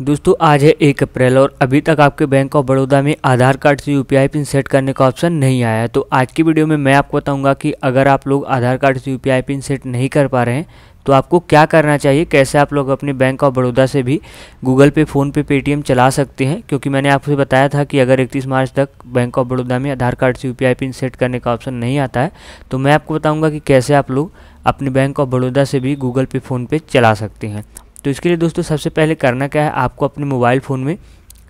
दोस्तों आज है एक अप्रैल और अभी तक आपके बैंक ऑफ बड़ौदा में आधार कार्ड से यूपीआई पिन सेट करने का ऑप्शन नहीं आया है तो आज की वीडियो में मैं आपको बताऊंगा कि अगर आप लोग आधार कार्ड से यूपीआई पिन सेट नहीं कर पा रहे हैं तो आपको क्या करना चाहिए कैसे आप लोग अपने बैंक ऑफ बड़ौदा से भी गूगल पे फ़ोन पे पेटीएम चला सकते हैं क्योंकि मैंने आपसे बताया था कि अगर 31 मार्च तक बैंक ऑफ बड़ौदा में आधार कार्ड से यू पिन सेट करने का ऑप्शन नहीं आता है तो मैं आपको बताऊंगा कि कैसे आप लोग अपने बैंक ऑफ बड़ौदा से भी गूगल पे फ़ोन पे चला सकते हैं तो इसके लिए दोस्तों सबसे पहले करना क्या है आपको अपने मोबाइल फ़ोन में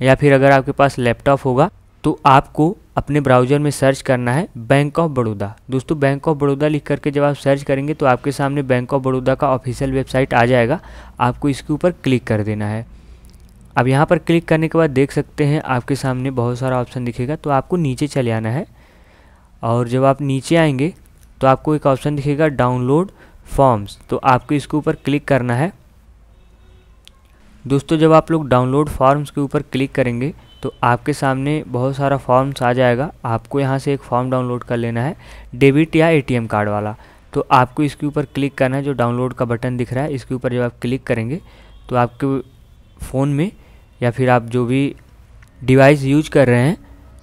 या फिर अगर आपके पास लैपटॉप होगा तो आपको अपने ब्राउज़र में सर्च करना है बैंक ऑफ बड़ौदा दोस्तों बैंक ऑफ बड़ौदा लिख करके जब आप सर्च करेंगे तो आपके सामने बैंक ऑफ बड़ौदा का ऑफिशियल वेबसाइट आ जाएगा आपको इसके ऊपर क्लिक कर देना है अब यहाँ पर क्लिक करने के बाद देख सकते हैं आपके सामने बहुत सारा ऑप्शन दिखेगा तो आपको नीचे चले आना है और जब आप नीचे आएंगे तो आपको एक ऑप्शन दिखेगा डाउनलोड फॉर्म्स तो आपको इसके ऊपर क्लिक करना है दोस्तों जब आप लोग डाउनलोड फॉर्म्स के ऊपर क्लिक करेंगे तो आपके सामने बहुत सारा फॉर्म्स आ जाएगा आपको यहाँ से एक फॉर्म डाउनलोड कर लेना है डेबिट या एटीएम कार्ड वाला तो आपको इसके ऊपर क्लिक करना है जो डाउनलोड का बटन दिख रहा है इसके ऊपर जब आप क्लिक करेंगे तो आपके फ़ोन में या फिर आप जो भी डिवाइस यूज कर रहे हैं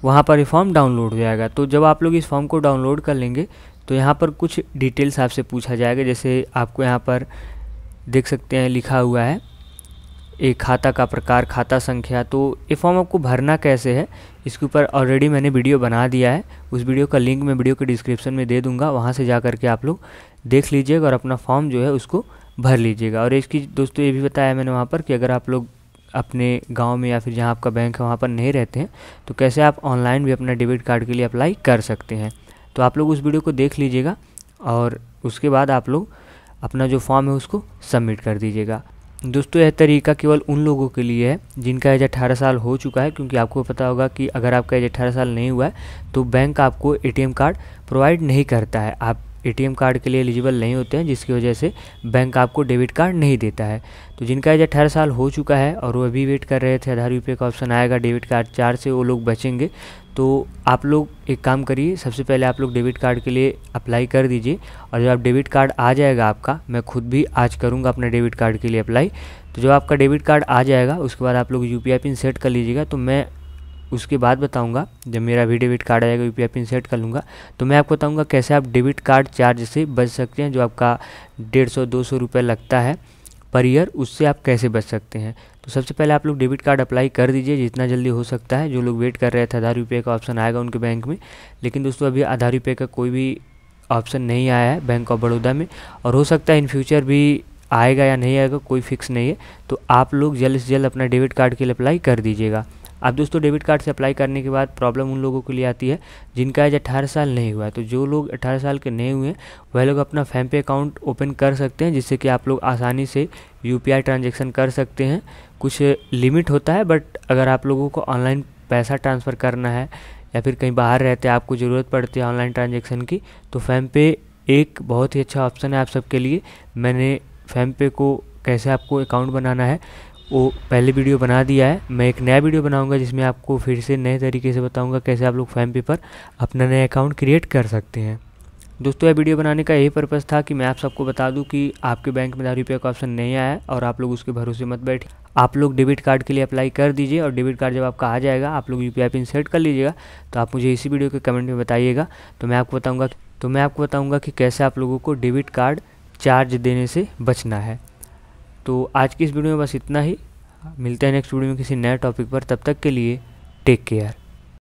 वहाँ पर ये फॉर्म डाउनलोड हो जाएगा तो जब आप लोग इस फॉर्म को डाउनलोड कर लेंगे तो यहाँ पर कुछ डिटेल्स आपसे पूछा जाएगा जैसे आपको यहाँ पर देख सकते हैं लिखा हुआ है एक खाता का प्रकार खाता संख्या तो ये फॉर्म आपको भरना कैसे है इसके ऊपर ऑलरेडी मैंने वीडियो बना दिया है उस वीडियो का लिंक मैं वीडियो के डिस्क्रिप्शन में दे दूंगा वहाँ से जा करके आप लोग देख लीजिएगा और अपना फॉर्म जो है उसको भर लीजिएगा और इसकी दोस्तों ये भी बताया मैंने वहाँ पर कि अगर आप लोग अपने गाँव में या फिर जहाँ आपका बैंक है वहाँ पर नहीं रहते हैं तो कैसे आप ऑनलाइन भी अपना डेबिट कार्ड के लिए अप्लाई कर सकते हैं तो आप लोग उस वीडियो को देख लीजिएगा और उसके बाद आप लोग अपना जो फॉर्म है उसको सबमिट कर दीजिएगा दोस्तों यह तरीका केवल उन लोगों के लिए है जिनका एज अठारह साल हो चुका है क्योंकि आपको पता होगा कि अगर आपका एज अठारह साल नहीं हुआ है तो बैंक आपको एटीएम कार्ड प्रोवाइड नहीं करता है आप एटीएम कार्ड के लिए एलिजिबल नहीं होते हैं जिसकी वजह से बैंक आपको डेबिट कार्ड नहीं देता है तो जिनका एज अठारह साल हो चुका है और वो अभी वेट कर रहे थे आधार रुपये का ऑप्शन आएगा डेबिट कार्ड चार से वो लोग बचेंगे तो आप लोग एक काम करिए सबसे पहले आप लोग डेबिट कार्ड के लिए अप्लाई कर दीजिए और जब आप डेबिट कार्ड आ जाएगा आपका मैं खुद भी आज करूँगा अपने डेबिट कार्ड के लिए अप्लाई तो जब आपका डेबिट कार्ड आ जाएगा उसके बाद आप लोग यू पी पिन सेट कर लीजिएगा तो मैं उसके बाद बताऊंगा जब मेरा भी डेबिट कार्ड आएगा यूपीआई पिन सेट कर लूँगा तो मैं आपको बताऊँगा कैसे आप डेबिट कार्ड चार्ज से बच सकते हैं जो आपका डेढ़ सौ दो सौ रुपये लगता है पर ईयर उससे आप कैसे बच सकते हैं तो सबसे पहले आप लोग डेबिट कार्ड अप्लाई कर दीजिए जितना जल्दी हो सकता है जो लोग वेट कर रहे थे आधार रुपये का ऑप्शन आएगा उनके बैंक में लेकिन दोस्तों अभी आधार रुपये का कोई भी ऑप्शन नहीं आया है बैंक ऑफ बड़ौदा में और हो सकता है इन फ्यूचर भी आएगा या नहीं आएगा कोई फिक्स नहीं है तो आप लोग जल्द से जल्द अपना डेबिट कार्ड के लिए अप्लाई कर दीजिएगा अब दोस्तों डेबिट कार्ड से अप्लाई करने के बाद प्रॉब्लम उन लोगों के लिए आती है जिनका एज अट्ठारह साल नहीं हुआ है तो जो लोग अट्ठारह साल के नहीं हुए वह लोग अपना फैम पे अकाउंट ओपन कर सकते हैं जिससे कि आप लोग आसानी से यू ट्रांजेक्शन कर सकते हैं कुछ लिमिट होता है बट अगर आप लोगों को ऑनलाइन पैसा ट्रांसफ़र करना है या फिर कहीं बाहर रहते हैं आपको ज़रूरत पड़ती है ऑनलाइन ट्रांजेक्शन की तो फैम पे एक बहुत ही अच्छा ऑप्शन है आप सबके लिए मैंने फैम पे को कैसे आपको अकाउंट बनाना है वो पहले वीडियो बना दिया है मैं एक नया वीडियो बनाऊंगा जिसमें आपको फिर से नए तरीके से बताऊंगा कैसे आप लोग फैम पेपर अपना नया अकाउंट क्रिएट कर सकते हैं दोस्तों यह वीडियो बनाने का यही पर्पज़ था कि मैं आप सबको बता दूं कि आपके बैंक में हज़ार रुपये का ऑप्शन नहीं आया और आप लोग उसके भरोसे मत बैठे आप लोग डेबिट कार्ड के लिए अप्लाई कर दीजिए और डेबिट कार्ड जब आपका आ जाएगा आप लोग U P I pin set कर लीजिएगा तो आप मुझे इसी वीडियो के कमेंट में बताइएगा तो मैं आपको बताऊँगा तो मैं आपको बताऊँगा कि कैसे आप लोगों को डेबिट कार्ड चार्ज देने से बचना है तो आज की इस वीडियो में बस इतना ही मिलते हैं नेक्स्ट वीडियो में किसी नए टॉपिक पर तब तक के लिए टेक केयर